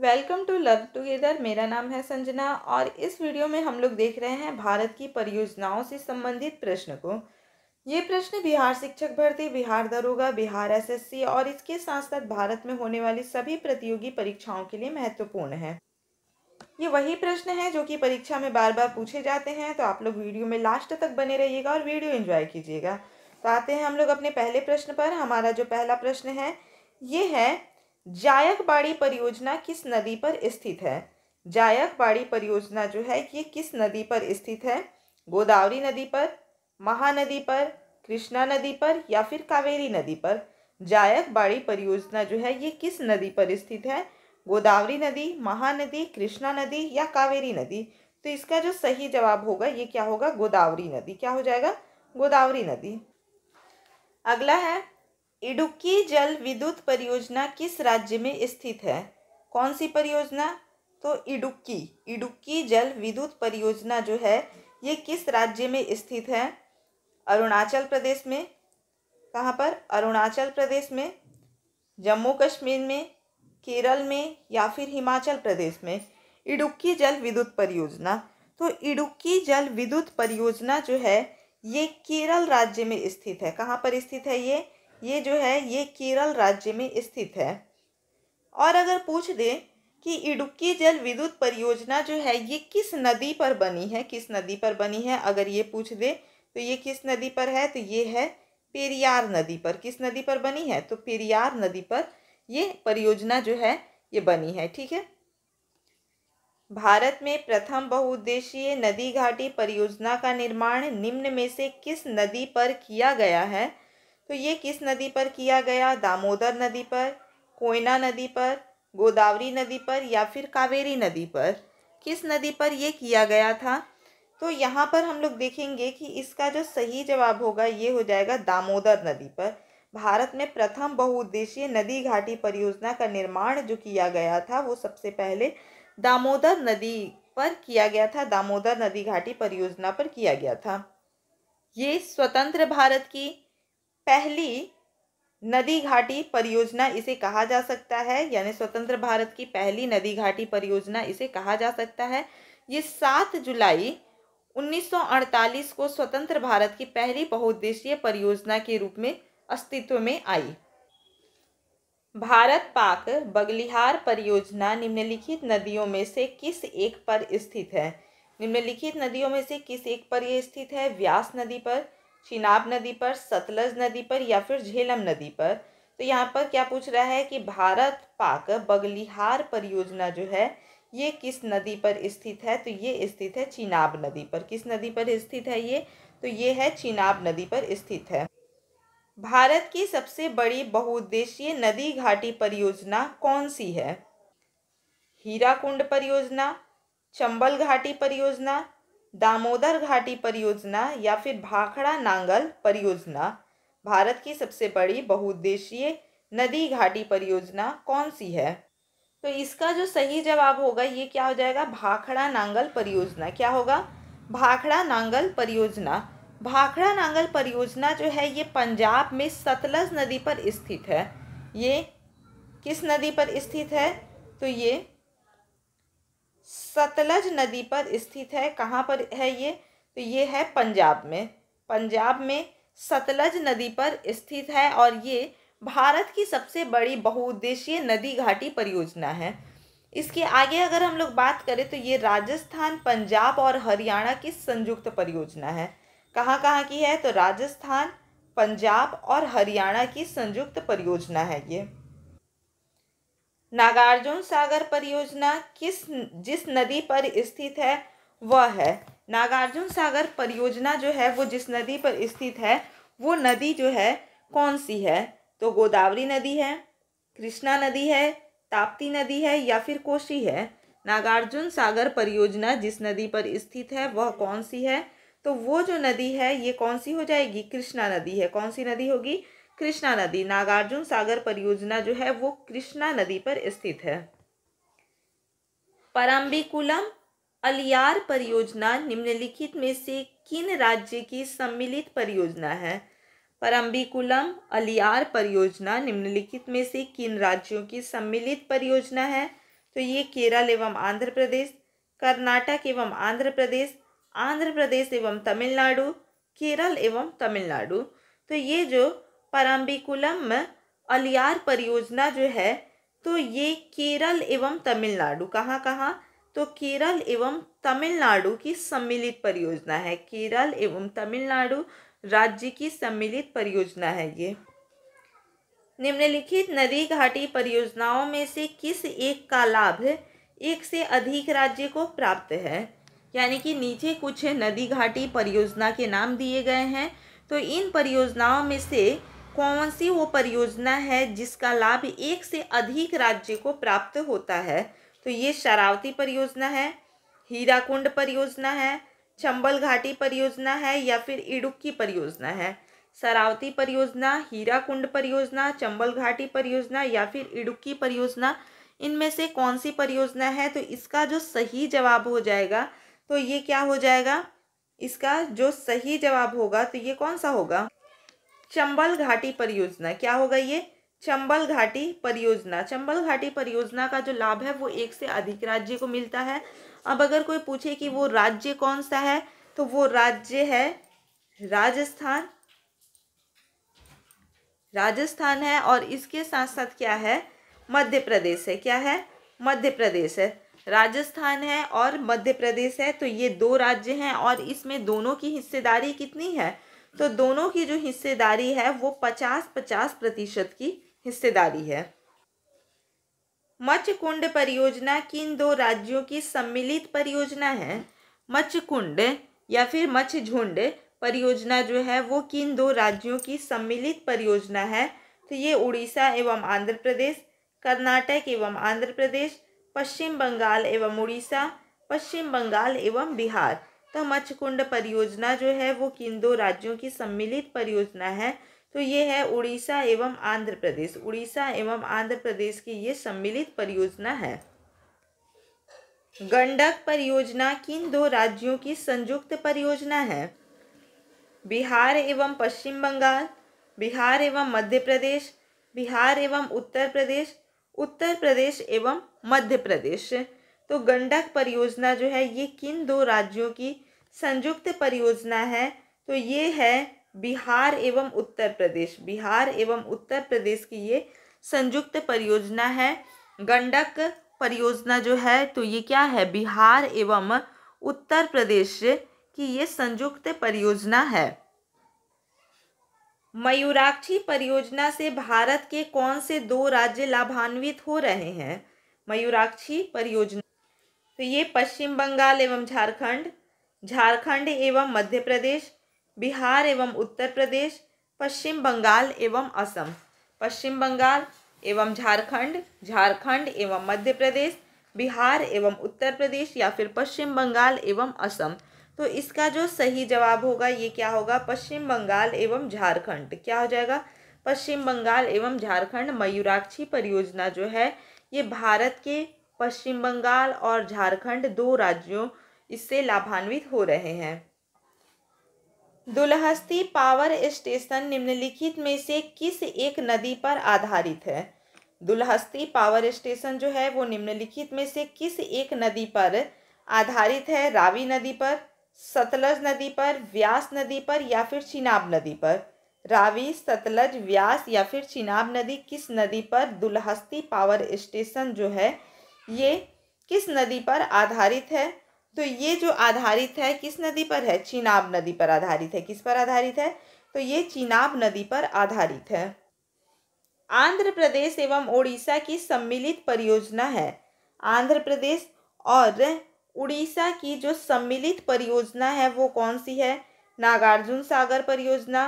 welcome to love together मेरा नाम है संजना और इस वीडियो में हम लोग देख रहे हैं भारत की परियोजनाओं से संबंधित प्रश्न को ये प्रश्न बिहार शिक्षक भर्ती बिहार दरोगा बिहार एसएससी और इसके साथ साथ भारत में होने वाली सभी प्रतियोगी परीक्षाओं के लिए महत्वपूर्ण है ये वही प्रश्न है जो कि परीक्षा में बार बार पूछे जाते हैं तो आप लोग वीडियो में लास्ट तक बने रहिएगा और वीडियो एंजॉय कीजिएगा तो आते हैं हम लोग अपने पहले प्रश्न पर हमारा जो पहला प्रश्न है ये है जायकबाड़ी परियोजना किस नदी पर स्थित है जायकबाड़ी परियोजना जो है ये किस नदी पर स्थित है गोदावरी नदी पर महानदी पर कृष्णा नदी पर या फिर कावेरी नदी पर जायकबाड़ी परियोजना जो है ये किस नदी पर स्थित है गोदावरी नदी महानदी कृष्णा नदी या कावेरी नदी तो इसका जो सही जवाब होगा ये क्या होगा गोदावरी नदी क्या हो जाएगा गोदावरी नदी अगला है इडुक्की जल विद्युत परियोजना किस राज्य में स्थित है कौन सी परियोजना तो इडुक्की इडुक्की जल विद्युत परियोजना जो है ये किस राज्य में स्थित है अरुणाचल प्रदेश में कहाँ पर अरुणाचल प्रदेश में जम्मू कश्मीर में केरल में या फिर हिमाचल प्रदेश में इडुक्की जल विद्युत परियोजना तो इडुक्की जल विद्युत परियोजना जो है ये केरल राज्य में स्थित है कहाँ पर स्थित है ये ये जो है ये केरल राज्य में स्थित है और अगर पूछ दे कि इडुक्की जल विद्युत परियोजना जो है ये किस नदी पर बनी है किस नदी पर बनी है अगर ये पूछ दे तो ये किस नदी पर है तो ये है पेरियार नदी पर किस नदी पर बनी है तो पेरियार नदी पर ये परियोजना जो है ये बनी है ठीक है भारत में प्रथम बहुउद्देशीय नदी घाटी परियोजना का निर्माण निम्न में से किस नदी पर किया गया है तो ये किस नदी पर किया गया दामोदर नदी पर कोयना नदी पर गोदावरी नदी पर या फिर कावेरी नदी पर किस नदी पर ये किया गया था तो यहाँ पर हम लोग देखेंगे कि इसका जो सही जवाब होगा ये हो जाएगा दामोदर नदी पर भारत में प्रथम बहुउद्देशीय नदी घाटी परियोजना का निर्माण जो किया गया था वो सबसे पहले दामोदर नदी पर किया गया था दामोदर नदी घाटी परियोजना पर किया गया था ये स्वतंत्र भारत की पहली नदी घाटी परियोजना इसे कहा जा सकता है यानी स्वतंत्र भारत की पहली नदी घाटी परियोजना इसे कहा जा सकता है ये सात जुलाई 1948 को स्वतंत्र भारत की पहली बहुउद्देशीय परियोजना के रूप में अस्तित्व में आई भारत पाक बगलिहार परियोजना निम्नलिखित नदियों में से किस एक पर स्थित है निम्नलिखित नदियों में से किस एक पर यह स्थित है व्यास नदी पर चिनाब नदी पर सतलज नदी पर या फिर झेलम नदी पर तो यहाँ पर क्या पूछ रहा है कि भारत पाक बगलिहार परियोजना जो है ये किस नदी पर स्थित है तो ये स्थित है चिनाब नदी पर किस नदी पर स्थित है ये तो ये है चिनाब नदी पर स्थित है भारत की सबसे बड़ी बहुउद्देशीय नदी घाटी परियोजना कौन सी है हीराकुंड परियोजना चंबल घाटी परियोजना दामोदर घाटी परियोजना या फिर भाखड़ा नांगल परियोजना भारत की सबसे बड़ी बहुउद्देशीय नदी घाटी परियोजना कौन सी है तो इसका जो सही जवाब होगा ये क्या हो जाएगा भाखड़ा नांगल परियोजना क्या होगा भाखड़ा नांगल परियोजना भाखड़ा नांगल परियोजना जो है ये पंजाब में सतलज नदी पर स्थित है ये किस नदी पर स्थित है तो ये सतलज नदी पर स्थित है कहाँ पर है ये तो ये है पंजाब में पंजाब में सतलज नदी पर स्थित है और ये भारत की सबसे बड़ी बहुउद्देशीय नदी घाटी परियोजना है इसके आगे अगर हम लोग बात करें तो ये राजस्थान पंजाब और हरियाणा की संयुक्त परियोजना है कहाँ कहाँ की है तो राजस्थान पंजाब और हरियाणा की संयुक्त परियोजना है ये नागार्जुन सागर परियोजना किस जिस नदी पर स्थित है वह है नागार्जुन सागर परियोजना जो है वो जिस नदी पर स्थित है वो नदी जो है कौन सी है तो गोदावरी नदी है कृष्णा नदी है ताप्ती नदी है या फिर कोशी है नागार्जुन सागर परियोजना जिस नदी पर स्थित है वह कौन सी है तो वो जो नदी है ये कौन सी हो जाएगी कृष्णा नदी है कौन सी नदी होगी कृष्णा नदी नागार्जुन सागर परियोजना जो है वो कृष्णा नदी पर स्थित है परम्बिकुलम अलियार परियोजना निम्नलिखित में से किन राज्य की सम्मिलित परियोजना है परम्बिकुलम अलियार परियोजना निम्नलिखित में से किन राज्यों की सम्मिलित परियोजना है तो ये केरल एवं आंध्र प्रदेश कर्नाटक एवं आंध्र प्रदेश आंध्र प्रदेश एवं तमिलनाडु केरल एवं तमिलनाडु तो ये जो परम्बिकुलम अलियार परियोजना जो है तो ये केरल एवं तमिलनाडु कहाँ कहाँ तो केरल एवं तमिलनाडु की सम्मिलित परियोजना है केरल एवं तमिलनाडु राज्य की सम्मिलित परियोजना है ये निम्नलिखित नदी घाटी परियोजनाओं में से किस एक का लाभ एक से अधिक राज्य को प्राप्त है यानी कि नीचे कुछ नदी घाटी परियोजना के नाम दिए गए हैं तो इन परियोजनाओं में से कौन सी वो परियोजना है जिसका लाभ एक से अधिक राज्य को प्राप्त होता है तो ये शरावती परियोजना है हीराकुंड परियोजना है चंबल घाटी परियोजना है या फिर इडुक्की परियोजना है शरावती परियोजना हीराकुंड परियोजना चंबल घाटी परियोजना या फिर इडुक्की परियोजना इनमें से कौन सी परियोजना है तो इसका जो सही जवाब हो जाएगा तो ये क्या हो जाएगा इसका जो सही जवाब होगा तो ये कौन सा होगा चंबल घाटी परियोजना क्या होगा ये चंबल घाटी परियोजना चंबल घाटी परियोजना का जो लाभ है वो एक से अधिक राज्य को मिलता है अब अगर कोई पूछे कि वो राज्य कौन सा है तो वो राज्य है राजस्थान राजस्थान है और इसके साथ साथ क्या है मध्य प्रदेश है क्या है मध्य प्रदेश है राजस्थान है और मध्य प्रदेश है तो ये दो राज्य हैं और इसमें दोनों की हिस्सेदारी कितनी है तो दोनों की जो हिस्सेदारी है वो पचास पचास प्रतिशत की हिस्सेदारी है मच्छकुंड परियोजना किन दो राज्यों की सम्मिलित परियोजना है मच्छकुंड या फिर मच्छ झुंड परियोजना जो है वो किन दो राज्यों की सम्मिलित परियोजना है तो ये उड़ीसा एवं आंध्र प्रदेश कर्नाटक एवं आंध्र प्रदेश पश्चिम बंगाल एवं उड़ीसा पश्चिम बंगाल एवं बिहार तो मच्छकुंड परियोजना जो है वो किन दो राज्यों की सम्मिलित परियोजना है तो ये है उड़ीसा एवं आंध्र प्रदेश उड़ीसा एवं आंध्र प्रदेश की ये सम्मिलित परियोजना है गंडक परियोजना किन दो राज्यों की संयुक्त परियोजना है बिहार एवं पश्चिम बंगाल बिहार एवं मध्य प्रदेश बिहार एवं उत्तर प्रदेश उत्तर प्रदेश एवं मध्य प्रदेश तो गंडक परियोजना जो है ये किन दो राज्यों की संयुक्त परियोजना है तो ये है बिहार एवं उत्तर प्रदेश बिहार एवं उत्तर प्रदेश की ये संयुक्त परियोजना है गंडक परियोजना जो है तो ये क्या है बिहार एवं उत्तर प्रदेश की ये संयुक्त परियोजना है मयूराक्षी परियोजना से भारत के कौन से दो राज्य लाभान्वित हो रहे हैं मयूराक्षी परियोजना तो ये पश्चिम बंगाल एवं झारखंड झारखंड एवं मध्य प्रदेश बिहार एवं उत्तर प्रदेश पश्चिम बंगाल एवं असम पश्चिम बंगाल एवं झारखंड झारखंड एवं मध्य प्रदेश बिहार एवं उत्तर प्रदेश या फिर पश्चिम बंगाल एवं असम तो इसका जो सही जवाब होगा ये क्या होगा पश्चिम बंगाल एवं झारखंड क्या हो जाएगा पश्चिम बंगाल एवं झारखंड मयूराक्षी परियोजना जो है ये भारत के पश्चिम बंगाल और झारखंड दो राज्यों इससे लाभान्वित हो रहे हैं दुलहस्ती पावर स्टेशन निम्नलिखित में से किस एक नदी पर आधारित है दुलहस्ती पावर स्टेशन जो है वो निम्नलिखित में से किस एक नदी पर आधारित है रावी नदी पर सतलज नदी पर व्यास नदी पर या फिर चिनाब नदी पर रावी सतलज व्यास या फिर चिनाब नदी किस नदी पर दुलहस्ती पावर स्टेशन जो है ये किस नदी पर आधारित है तो ये जो आधारित है किस नदी पर है चिनाब नदी पर आधारित है किस पर आधारित है तो ये चिनाब नदी पर आधारित है आंध्र प्रदेश एवं ओडिशा की सम्मिलित परियोजना है आंध्र प्रदेश और उड़ीसा की जो सम्मिलित परियोजना है वो कौन सी है नागार्जुन सागर परियोजना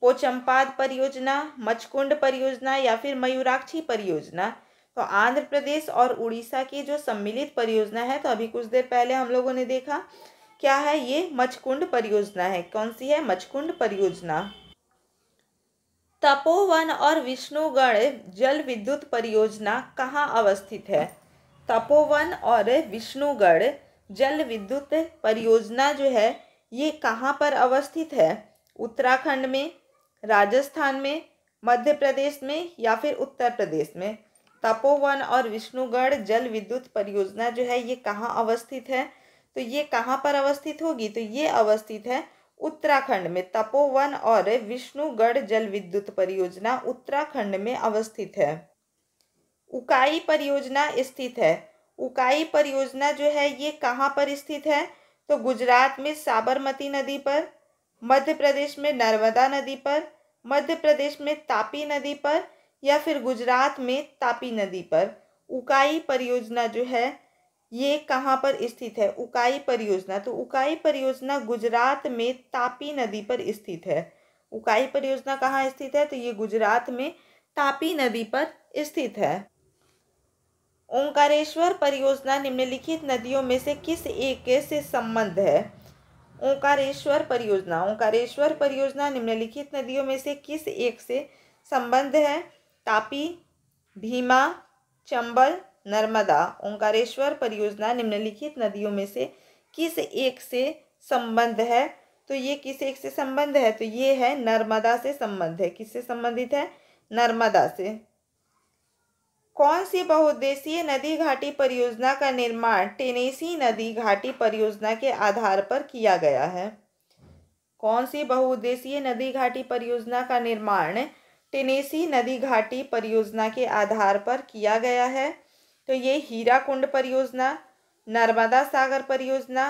पोचम्पाद परियोजना मचकुंड परियोजना या फिर मयूराक्षी परियोजना तो आंध्र प्रदेश और उड़ीसा की जो सम्मिलित परियोजना है तो अभी कुछ देर पहले हम लोगों ने देखा क्या है ये मचकुंड परियोजना है कौन सी है मचकुंड परियोजना तपोवन और विष्णुगढ़ जल विद्युत परियोजना कहाँ अवस्थित है तपोवन और विष्णुगढ़ जल विद्युत परियोजना जो है ये कहाँ पर अवस्थित है उत्तराखंड में राजस्थान में मध्य प्रदेश में या फिर उत्तर प्रदेश में तपोवन और विष्णुगढ़ जल विद्युत परियोजना जो है ये कहाँ अवस्थित है तो ये कहाँ पर अवस्थित होगी तो ये अवस्थित है उत्तराखंड में तपोवन और विष्णुगढ़ जल विद्युत परियोजना उत्तराखंड में अवस्थित है उकाई परियोजना स्थित है उकाई परियोजना जो है ये कहाँ पर स्थित है तो गुजरात में साबरमती नदी पर मध्य प्रदेश में नर्मदा नदी पर मध्य प्रदेश में तापी नदी पर या फिर गुजरात में तापी नदी पर उकाई परियोजना जो है ये कहाँ पर स्थित है उकाई परियोजना तो उकाई परियोजना गुजरात में तापी नदी पर स्थित है उकाई परियोजना कहाँ स्थित है तो ये गुजरात में तापी नदी पर स्थित है ओंकारेश्वर परियोजना निम्नलिखित नदियों में से किस एक से संबंध है ओंकारेश्वर परियोजना ओंकारेश्वर परियोजना निम्नलिखित नदियों में से किस एक से संबंध है तापी भीमा चंबल नर्मदा ओंकारेश्वर परियोजना निम्नलिखित नदियों में से किस एक से संबंध है तो ये किस एक से संबंध है तो ये है नर्मदा से संबंध है किससे संबंधित है नर्मदा से कौन सी बहुउद्देशीय नदी घाटी परियोजना का निर्माण टेनेसी नदी घाटी परियोजना के आधार पर किया गया है कौन सी बहुउद्देशीय नदी घाटी परियोजना का निर्माण टेनेसी नदी घाटी परियोजना के आधार पर किया गया है तो ये हीरा कुंड परियोजना नर्मदा सागर परियोजना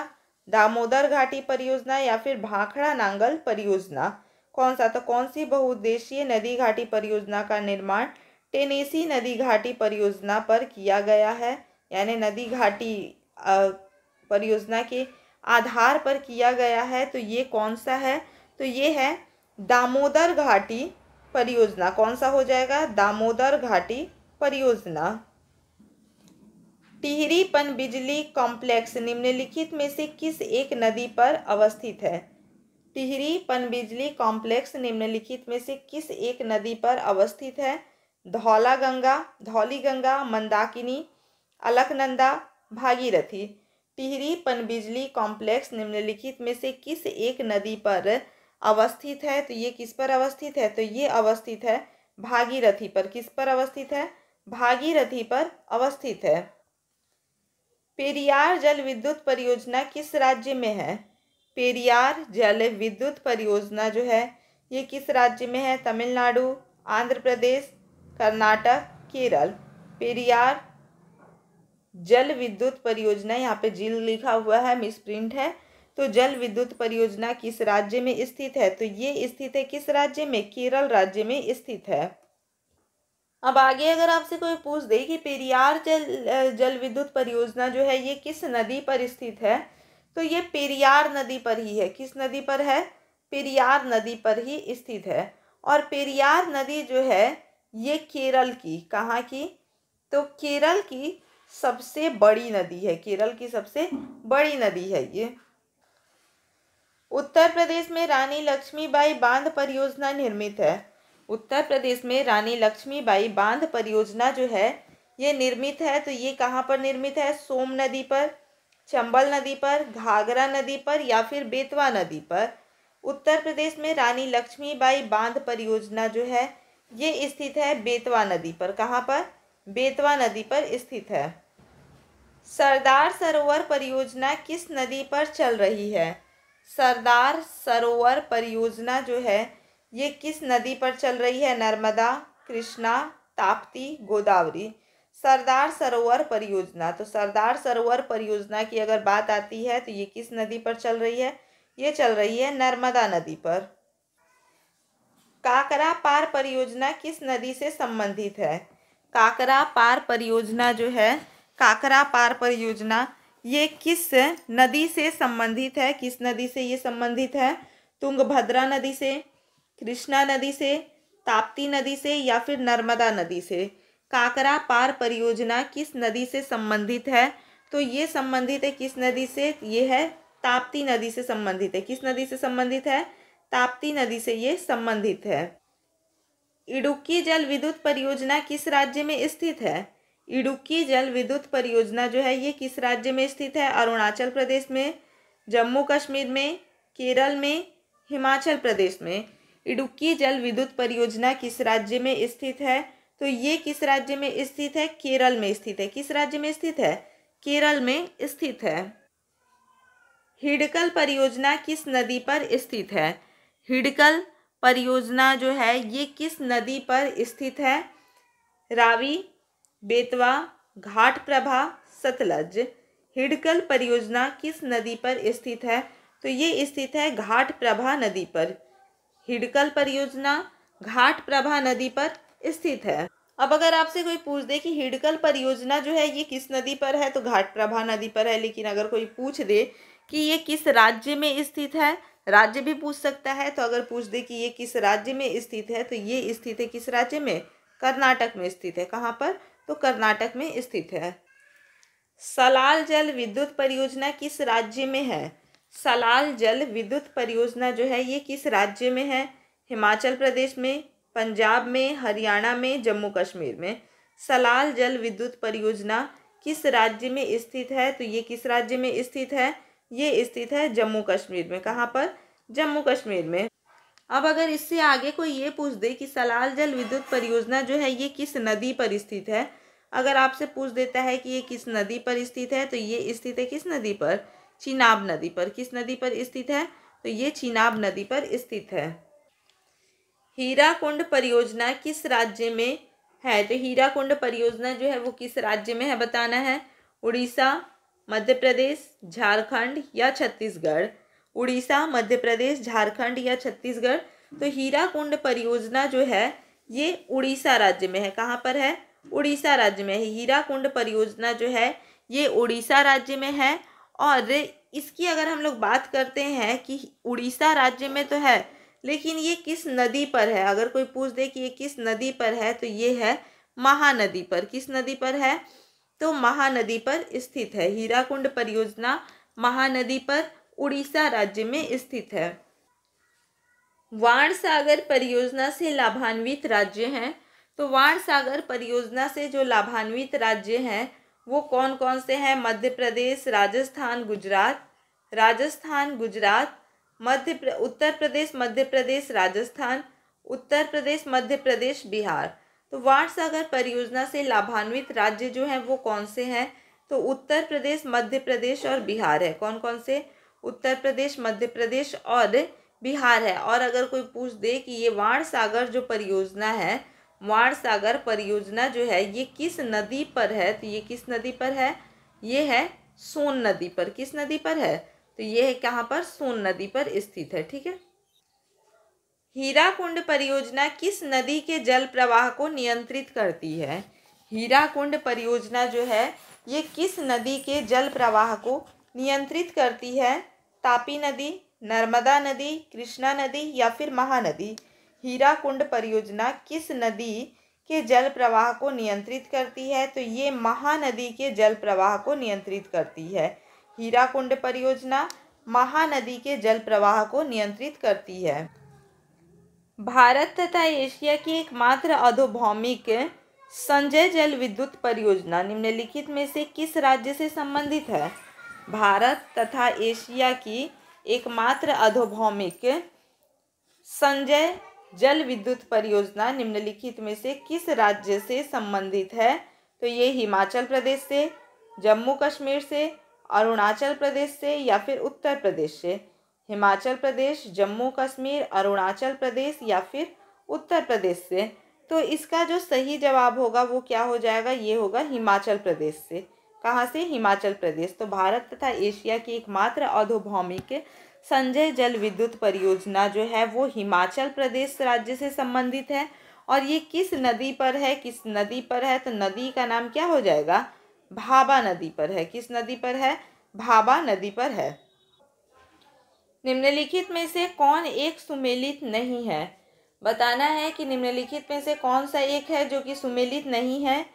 दामोदर घाटी परियोजना या फिर भाखड़ा नांगल परियोजना कौन सा तो कौन सी बहुउद्देशीय नदी घाटी परियोजना का निर्माण टेनेसी नदी घाटी परियोजना पर किया गया है यानी नदी घाटी परियोजना के आधार पर किया गया है तो ये कौन सा है तो ये है दामोदर घाटी परियोजना कौन सा हो जाएगा दामोदर घाटी परियोजना टिहरी पन बिजली कॉम्प्लेक्स निम्नलिखित में से किस एक नदी पर अवस्थित है टिहरी पन बिजली कॉम्प्लेक्स निम्नलिखित में से किस एक नदी पर अवस्थित है धौला गंगा धौली गंगा मंदाकिनी अलकनंदा भागीरथी टिहरी पन बिजली कॉम्प्लेक्स निम्नलिखित में से किस एक नदी पर अवस्थित है तो ये किस पर अवस्थित है तो ये अवस्थित है भागीरथी पर किस पर अवस्थित है भागीरथी पर अवस्थित है पेरियार जल विद्युत परियोजना किस राज्य में है पेरियार जल विद्युत परियोजना जो है ये किस राज्य में है तमिलनाडु आंध्र प्रदेश कर्नाटक केरल पेरियार जल विद्युत परियोजना यहाँ पे जिल लिखा हुआ है मिस प्रिंट है तो जल विद्युत परियोजना किस राज्य में स्थित है तो ये स्थित है किस राज्य में केरल राज्य में स्थित है अब आगे अगर आपसे कोई पूछ दे कि पेरियार जल जल विद्युत परियोजना जो है ये किस नदी पर स्थित है तो ये पेरियार नदी पर ही है किस नदी पर है पेरियार नदी पर ही स्थित है और पेरियार नदी जो है ये केरल की कहाँ की तो केरल की सबसे बड़ी नदी है केरल की सबसे बड़ी नदी है ये उत्तर प्रदेश में रानी लक्ष्मीबाई बांध परियोजना निर्मित है उत्तर प्रदेश में रानी लक्ष्मीबाई बांध परियोजना जो है ये निर्मित है तो ये कहाँ पर निर्मित है सोम नदी पर चंबल नदी पर घाघरा नदी पर या फिर बेतवा नदी पर उत्तर प्रदेश में रानी लक्ष्मीबाई बांध परियोजना जो है ये स्थित है बेतवा नदी पर कहाँ पर बेतवा नदी पर स्थित है सरदार सरोवर परियोजना किस नदी पर चल रही है सरदार सरोवर परियोजना जो है ये किस नदी पर चल रही है नर्मदा कृष्णा ताप्ती गोदावरी सरदार सरोवर परियोजना तो सरदार सरोवर परियोजना की अगर बात आती है तो ये किस नदी पर चल रही है ये चल रही है नर्मदा नदी पर काकरा पार परियोजना किस नदी से संबंधित है काकरा पार परियोजना जो है काकरा पार परियोजना ये किस नदी से संबंधित है किस नदी से ये संबंधित है तुंगभद्रा नदी से कृष्णा नदी से ताप्ती नदी से या फिर नर्मदा नदी से काकरा पार परियोजना किस नदी से संबंधित है तो ये संबंधित है किस नदी से ये है ताप्ती नदी से संबंधित है किस नदी से संबंधित है ताप्ती नदी से ये संबंधित है इडुक्की जल विद्युत परियोजना किस राज्य में स्थित है इडुक्की जल विद्युत परियोजना जो है ये किस राज्य में स्थित है अरुणाचल प्रदेश में जम्मू कश्मीर में केरल में हिमाचल प्रदेश में इडुक्की जल विद्युत परियोजना किस राज्य में स्थित है तो ये किस राज्य में स्थित है केरल में स्थित है किस राज्य में स्थित है केरल में स्थित है हिडकल परियोजना किस नदी पर स्थित है हिडकल परियोजना जो है ये किस नदी पर स्थित है रावी बेतवा घाट प्रभा सतलज हिडकल परियोजना किस नदी पर स्थित है तो ये स्थित है घाट प्रभा नदी पर हिडकल परियोजना घाट प्रभा नदी पर स्थित है अब अगर आपसे कोई पूछ दे कि हिडकल परियोजना जो है ये किस नदी पर है तो घाट प्रभा नदी पर है लेकिन अगर कोई पूछ दे कि ये किस राज्य में स्थित है राज्य भी पूछ सकता है तो अगर पूछ दे कि ये किस राज्य में स्थित है तो ये स्थित है किस राज्य में कर्नाटक में स्थित है कहाँ पर तो कर्नाटक में स्थित है सलाल जल विद्युत परियोजना किस राज्य में है सलाल जल विद्युत परियोजना जो है ये किस राज्य में है हिमाचल प्रदेश में पंजाब में हरियाणा में जम्मू कश्मीर में सलाल जल विद्युत परियोजना किस राज्य में स्थित है तो ये किस राज्य में स्थित है ये स्थित है जम्मू कश्मीर में कहाँ पर जम्मू कश्मीर में अब अगर इससे आगे कोई ये पूछ दे कि सलाल जल विद्युत परियोजना जो है ये किस नदी पर स्थित है अगर आपसे पूछ देता है कि ये किस नदी पर स्थित है तो ये स्थित है किस नदी पर चिनाब नदी पर किस नदी पर स्थित है तो ये चिनाब नदी पर स्थित है हीरा कुंड परियोजना किस राज्य में है तो हीरा कुंड परियोजना जो है वो किस राज्य में है बताना है उड़ीसा मध्य प्रदेश झारखंड या छत्तीसगढ़ उड़ीसा मध्य प्रदेश झारखंड या छत्तीसगढ़ तो हीरा कुंड परियोजना जो है ये उड़ीसा राज्य में है कहाँ पर है उड़ीसा राज्य में है हीरा कुंड परियोजना जो है ये उड़ीसा राज्य में है और इसकी अगर हम लोग बात करते हैं कि उड़ीसा राज्य में तो है लेकिन ये किस नदी पर है अगर कोई पूछ दे कि ये किस नदी पर है तो ये है महानदी पर किस नदी पर है तो महानदी पर स्थित है हीराकुंड परियोजना महानदी पर उड़ीसा राज्य में स्थित है वाण सागर परियोजना से लाभान्वित राज्य हैं तो वाण सागर परियोजना से जो लाभान्वित राज्य हैं वो कौन कौन से हैं मध्य प्रदेश राजस्थान गुजरात राजस्थान गुजरात मध्य प्र, उत्तर प्रदेश मध्य प्रदेश राजस्थान उत्तर प्रदेश मध्य प्रदेश बिहार तो वाण सागर परियोजना से लाभान्वित राज्य जो हैं वो कौन से हैं तो उत्तर प्रदेश मध्य प्रदेश और बिहार है कौन कौन से उत्तर प्रदेश मध्य प्रदेश और बिहार है और अगर कोई पूछ दे कि ये वाण सागर जो परियोजना है वाण सागर परियोजना जो है ये किस नदी पर है तो ये किस नदी पर है ये है सोन नदी पर किस नदी पर है तो ये है कहाँ पर सोन नदी पर स्थित है ठीक है हीरा कुंड परियोजना किस नदी के जल प्रवाह को नियंत्रित करती है हीरा कुंड परियोजना जो है ये किस नदी के जल प्रवाह को नियंत्रित करती है तापी नदी नर्मदा नदी कृष्णा नदी या फिर महानदी हीरा कुंड परियोजना किस नदी के जल प्रवाह को नियंत्रित करती है तो ये महानदी के जल प्रवाह को नियंत्रित करती है हीरा कुंड परियोजना महानदी के जल प्रवाह को नियंत्रित करती है भारत तथा एशिया की एकमात्र अधोभौमिक संजय जल विद्युत परियोजना निम्नलिखित में से किस राज्य से संबंधित है भारत तथा एशिया की एकमात्र अधोभौमिक संजय जल विद्युत परियोजना निम्नलिखित में से किस राज्य से संबंधित है तो ये हिमाचल प्रदेश से जम्मू कश्मीर से अरुणाचल प्रदेश से या फिर उत्तर प्रदेश से हिमाचल प्रदेश जम्मू कश्मीर अरुणाचल प्रदेश या फिर उत्तर प्रदेश से तो इसका जो सही जवाब होगा वो क्या हो जाएगा ये होगा हिमाचल प्रदेश से कहाँ से हिमाचल प्रदेश तो भारत तथा एशिया की एकमात्र अधोभौमिक संजय जल विद्युत परियोजना जो है वो हिमाचल प्रदेश राज्य से संबंधित है और ये किस नदी पर है किस नदी पर है तो नदी का नाम क्या हो जाएगा भाबा नदी पर है किस नदी पर है भाबा नदी पर है निम्नलिखित में से कौन एक सुमेलित नहीं है बताना है कि निम्नलिखित में से कौन सा एक है जो कि सुमेलित नहीं है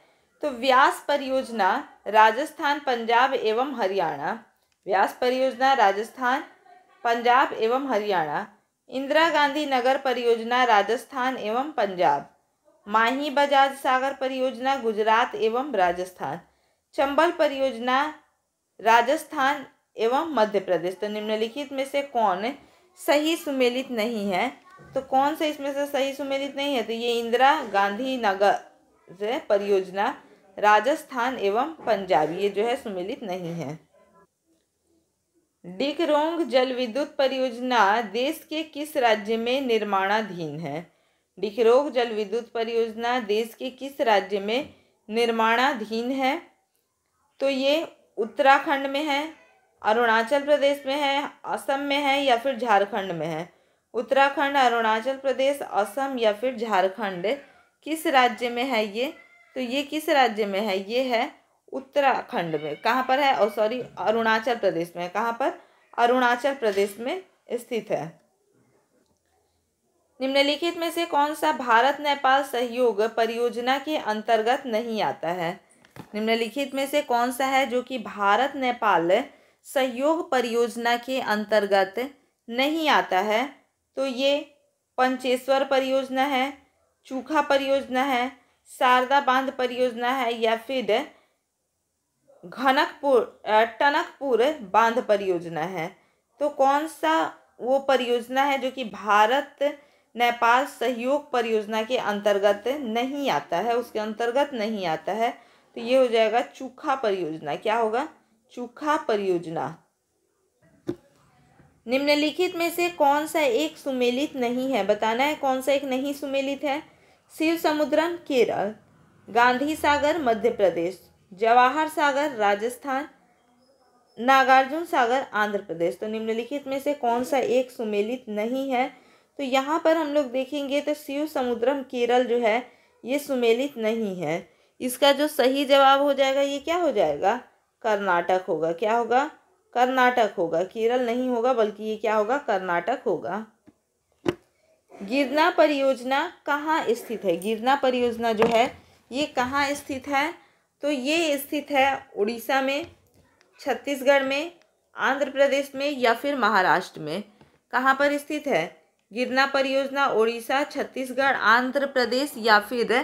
तो व्यास परियोजना राजस्थान पंजाब एवं हरियाणा व्यास परियोजना राजस्थान पंजाब एवं हरियाणा इंदिरा गांधी नगर परियोजना राजस्थान एवं पंजाब माही बजाज सागर परियोजना गुजरात एवं राजस्थान चंबल परियोजना राजस्थान एवं मध्य प्रदेश तो निम्नलिखित में से कौन सही सुमेलित नहीं है तो कौन सा इसमें से सही सुमेलित नहीं है तो ये इंदिरा गांधी नगर परियोजना राजस्थान एवं पंजाब ये जो है सुमिलित नहीं है डिकरोंग जल विद्युत परियोजना देश के किस राज्य में निर्माणाधीन है डिकरोंग जल विद्युत परियोजना देश के किस राज्य में निर्माणाधीन है तो ये उत्तराखंड में है अरुणाचल प्रदेश में है असम में है या फिर झारखंड में है उत्तराखंड अरुणाचल प्रदेश असम या फिर झारखंड किस राज्य में है ये तो ये किस राज्य में है ये है उत्तराखंड में कहाँ पर है और सॉरी अरुणाचल प्रदेश में कहाँ पर अरुणाचल प्रदेश में स्थित है निम्नलिखित में से कौन सा भारत नेपाल सहयोग परियोजना के अंतर्गत नहीं आता है निम्नलिखित में से कौन सा है जो कि भारत नेपाल सहयोग परियोजना के अंतर्गत नहीं आता है तो ये पंचेश्वर परियोजना है चूखा परियोजना है शारदा बांध परियोजना है या फिर घनकपुर टनकपुर बांध परियोजना है तो कौन सा वो परियोजना है जो कि भारत नेपाल सहयोग परियोजना के अंतर्गत नहीं आता है उसके अंतर्गत नहीं आता है तो ये हो जाएगा चूखा परियोजना क्या होगा चूखा परियोजना निम्नलिखित में से कौन सा एक सुमेलित नहीं है बताना है कौन सा एक नहीं सुमेलित है शिव समुद्रम केरल गांधी सागर मध्य प्रदेश जवाहर सागर राजस्थान नागार्जुन सागर आंध्र प्रदेश तो निम्नलिखित में से कौन सा एक सुमेलित नहीं है तो यहाँ पर हम लोग देखेंगे तो शिव समुद्रम केरल जो है ये सुमेलित नहीं है इसका जो सही जवाब हो जाएगा ये क्या हो जाएगा कर्नाटक होगा क्या होगा कर्नाटक होगा केरल नहीं होगा बल्कि ये क्या होगा कर्नाटक होगा गिरना परियोजना कहाँ स्थित है गिरना परियोजना जो है ये कहाँ स्थित है तो ये स्थित है उड़ीसा में छत्तीसगढ़ में आंध्र प्रदेश में या फिर महाराष्ट्र में कहाँ पर स्थित है गिरना परियोजना उड़ीसा छत्तीसगढ़ आंध्र प्रदेश या फिर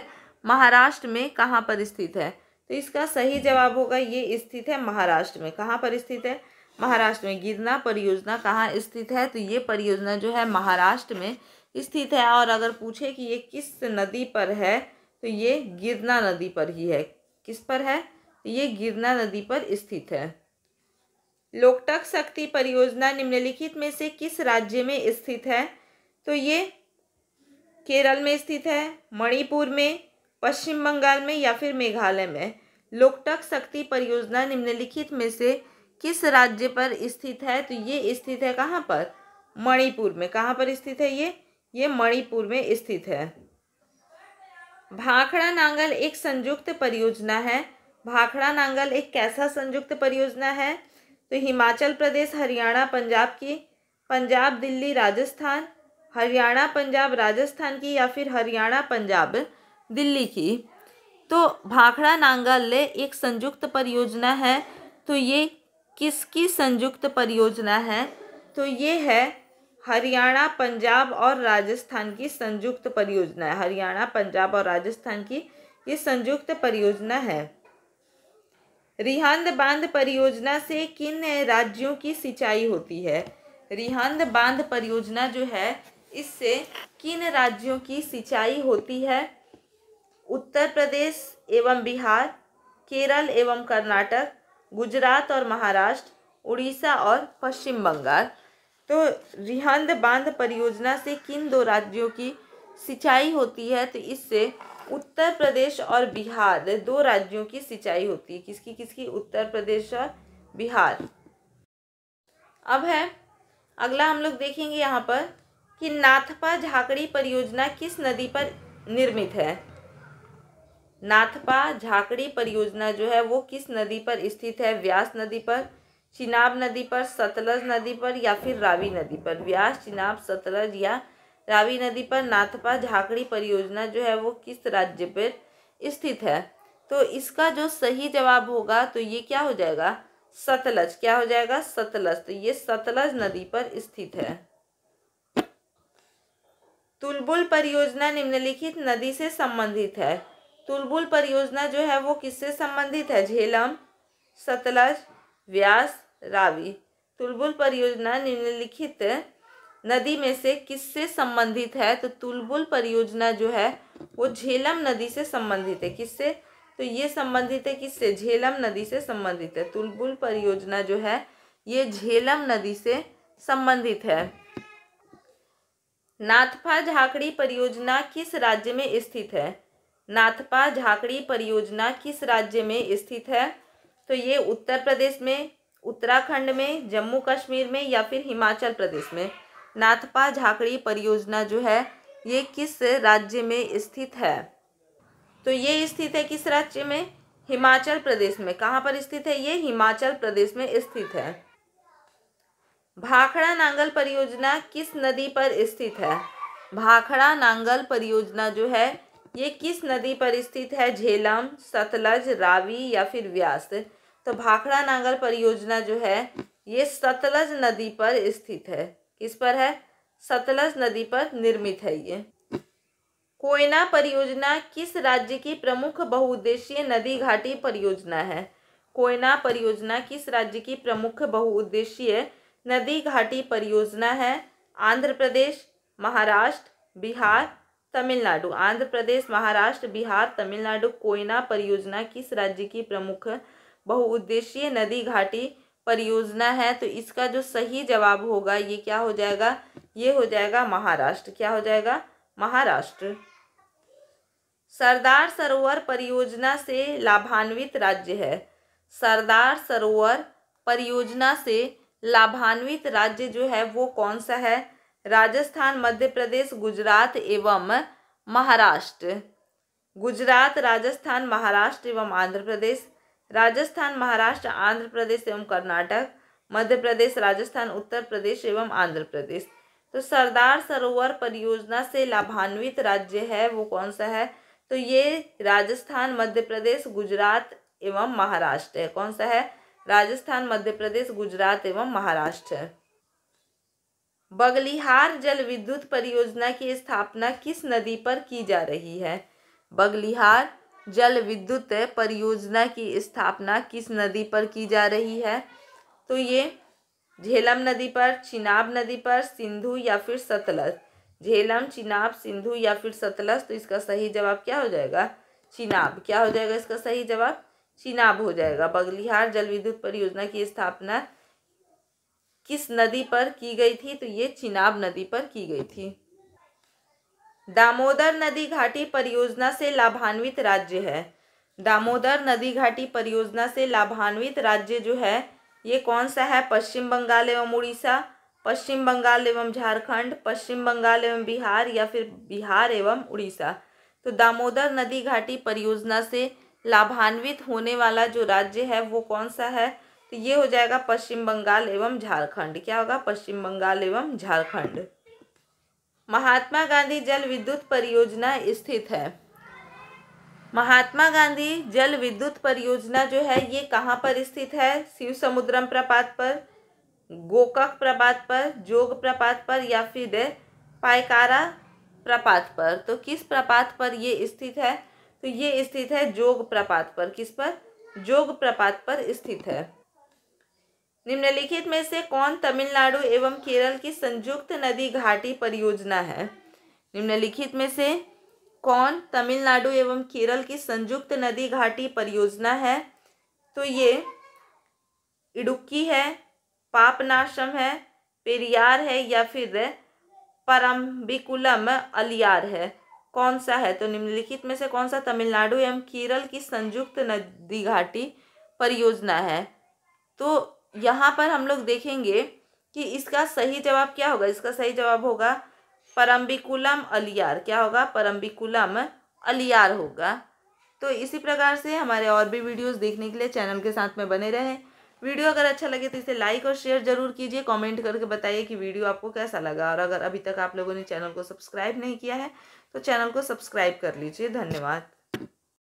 महाराष्ट्र में कहाँ पर स्थित है तो इसका सही जवाब होगा ये स्थित है महाराष्ट्र में कहाँ पर स्थित है महाराष्ट्र में गिरना परियोजना कहाँ स्थित है तो ये परियोजना जो है महाराष्ट्र में स्थित है और अगर पूछे कि ये किस नदी पर है तो ये गिरना नदी पर ही है किस पर है तो ये गिरना नदी पर स्थित है लोकटक शक्ति परियोजना निम्नलिखित में से किस राज्य में स्थित है तो ये केरल में स्थित है मणिपुर में पश्चिम बंगाल में या फिर मेघालय में लोकटक शक्ति परियोजना निम्नलिखित में से किस राज्य पर स्थित है तो ये स्थित है कहाँ पर मणिपुर में कहाँ पर स्थित है ये ये मणिपुर में स्थित है भाखड़ा नांगल एक संयुक्त परियोजना है भाखड़ा नांगल एक कैसा संयुक्त परियोजना है तो हिमाचल प्रदेश हरियाणा पंजाब की पंजाब दिल्ली राजस्थान हरियाणा पंजाब राजस्थान की या फिर हरियाणा पंजाब दिल्ली की तो भाखड़ा नांगल एक संयुक्त परियोजना है तो ये किसकी संयुक्त परियोजना है तो ये है हरियाणा पंजाब और राजस्थान की संयुक्त परियोजना है हरियाणा पंजाब और राजस्थान की ये संयुक्त परियोजना है रिहांद बांध परियोजना से किन राज्यों की सिंचाई होती है रिहांद बांध परियोजना जो है इससे किन राज्यों की सिंचाई होती है उत्तर प्रदेश एवं बिहार केरल एवं कर्नाटक गुजरात और महाराष्ट्र उड़ीसा और पश्चिम बंगाल तो रिहंद बांध परियोजना से किन दो राज्यों की सिंचाई होती है तो इससे उत्तर प्रदेश और बिहार दो राज्यों की सिंचाई होती है किसकी किसकी उत्तर प्रदेश और बिहार अब है अगला हम लोग देखेंगे यहाँ पर कि नाथपा झाकड़ी परियोजना किस नदी पर निर्मित है नाथपा झाकड़ी परियोजना जो है वो किस नदी पर स्थित है व्यास नदी पर चिनाब नदी पर सतलज नदी पर या फिर रावी नदी पर व्यास चिनाब सतलज या रावी नदी पर नाथपा झाकड़ी परियोजना जो है वो किस राज्य पर स्थित है तो इसका जो सही जवाब होगा तो ये क्या हो जाएगा सतलज क्या हो जाएगा सतलज तो ये सतलज नदी पर स्थित है तुलबुल परियोजना निम्नलिखित नदी से संबंधित है तुलबुल परियोजना जो है वो किससे संबंधित है झेलम सतलज व्यास रावी तुलबुल परियोजना निम्नलिखित नदी में से किससे संबंधित है तो तुलबुल परियोजना जो है वो झेलम नदी से संबंधित है किससे तो ये संबंधित है किससे झेलम नदी से संबंधित है तुलबुल परियोजना जो है ये झेलम नदी से संबंधित है नाथपा झाकड़ी परियोजना किस राज्य में स्थित है नाथपा झाकड़ी परियोजना किस राज्य में स्थित है तो ये उत्तर प्रदेश में उत्तराखंड में जम्मू कश्मीर में या फिर हिमाचल प्रदेश में नाथपा झाकड़ी परियोजना जो है ये किस राज्य में स्थित है तो ये स्थित है किस राज्य में हिमाचल प्रदेश में कहाँ पर स्थित है ये हिमाचल प्रदेश में स्थित है भाखड़ा नांगल परियोजना किस नदी पर स्थित है भाखड़ा नांगल परियोजना जो है ये किस नदी पर स्थित है झेलम सतलज रावी या फिर व्यास तो भाखड़ा नांगल परियोजना जो है ये सतलज नदी पर स्थित है किस पर है सतलज नदी पर निर्मित है ये कोयना परियोजना किस राज्य की प्रमुख बहुउद्देशीय नदी घाटी परियोजना है कोयना परियोजना किस राज्य की प्रमुख बहुउद्देशीय नदी घाटी परियोजना है आंध्र प्रदेश महाराष्ट्र बिहार तमिलनाडु आंध्र प्रदेश महाराष्ट्र बिहार तमिलनाडु कोयना परियोजना किस राज्य की प्रमुख बहुउद्देशीय नदी घाटी परियोजना है तो इसका जो सही जवाब होगा ये क्या हो जाएगा ये हो जाएगा महाराष्ट्र क्या हो जाएगा महाराष्ट्र सरदार सरोवर परियोजना से लाभान्वित राज्य है सरदार सरोवर परियोजना से लाभान्वित राज्य जो है वो कौन सा है राजस्थान मध्य प्रदेश गुजरात एवं महाराष्ट्र गुजरात राजस्थान महाराष्ट्र एवं आंध्र प्रदेश राजस्थान महाराष्ट्र आंध्र प्रदेश एवं कर्नाटक मध्य प्रदेश राजस्थान उत्तर प्रदेश एवं आंध्र प्रदेश तो सरदार सरोवर परियोजना से लाभान्वित राज्य है वो कौन सा है तो ये राजस्थान मध्य प्रदेश गुजरात एवं महाराष्ट्र है कौन सा है राजस्थान मध्य प्रदेश गुजरात एवं महाराष्ट्र बगलिहार जल विद्युत परियोजना की स्थापना किस नदी पर की जा रही है बगलिहार जल विद्युत परियोजना की स्थापना किस नदी पर की जा रही है तो ये झेलम नदी पर चिनाब नदी पर सिंधु या फिर सतलज झेलम चिनाब सिंधु या फिर सतलज तो इसका सही जवाब क्या हो जाएगा चिनाब क्या हो जाएगा इसका सही जवाब चिनाब हो जाएगा बगलिहार जल विद्युत परियोजना की स्थापना किस नदी पर की गई थी तो ये चिनाब नदी पर की गई थी दामोदर नदी घाटी परियोजना से लाभान्वित राज्य है दामोदर नदी घाटी परियोजना से लाभान्वित राज्य जो है ये कौन सा है पश्चिम बंगाल एवं उड़ीसा पश्चिम बंगाल एवं झारखंड पश्चिम बंगाल एवं बिहार या फिर बिहार एवं उड़ीसा तो दामोदर नदी घाटी परियोजना से लाभान्वित होने वाला जो राज्य है वो कौन सा है तो ये हो जाएगा पश्चिम बंगाल एवं झारखंड क्या होगा पश्चिम बंगाल एवं झारखंड महात्मा गांधी जल विद्युत परियोजना स्थित है महात्मा गांधी जल विद्युत परियोजना जो है ये कहाँ पर स्थित है शिव समुद्रम प्रपात पर गोकक प्रपात पर जोग प्रपात पर या फिर पायकारा प्रपात पर तो किस प्रपात पर ये स्थित है तो ये स्थित है जोग प्रपात पर किस पर जोग प्रपात पर स्थित है निम्नलिखित में से कौन तमिलनाडु एवं केरल की संयुक्त नदी घाटी परियोजना है निम्नलिखित में से कौन तमिलनाडु एवं केरल की संयुक्त नदी घाटी परियोजना है तो ये इडुक्की है पापनाशम है पेरियार है या फिर परम्बिकुलम अलियार है कौन सा है तो निम्नलिखित में से कौन सा तमिलनाडु एवं केरल की संयुक्त नदी घाटी परियोजना है तो यहाँ पर हम लोग देखेंगे कि इसका सही जवाब क्या होगा इसका सही जवाब होगा परम्बिकुलम अलियार क्या होगा परम्बिकुलम अलियार होगा तो इसी प्रकार से हमारे और भी वीडियोस देखने के लिए चैनल के साथ में बने रहें वीडियो अगर अच्छा लगे तो इसे लाइक और शेयर जरूर कीजिए कमेंट करके बताइए कि वीडियो आपको कैसा लगा और अगर अभी तक आप लोगों ने चैनल को सब्सक्राइब नहीं किया है तो चैनल को सब्सक्राइब कर लीजिए धन्यवाद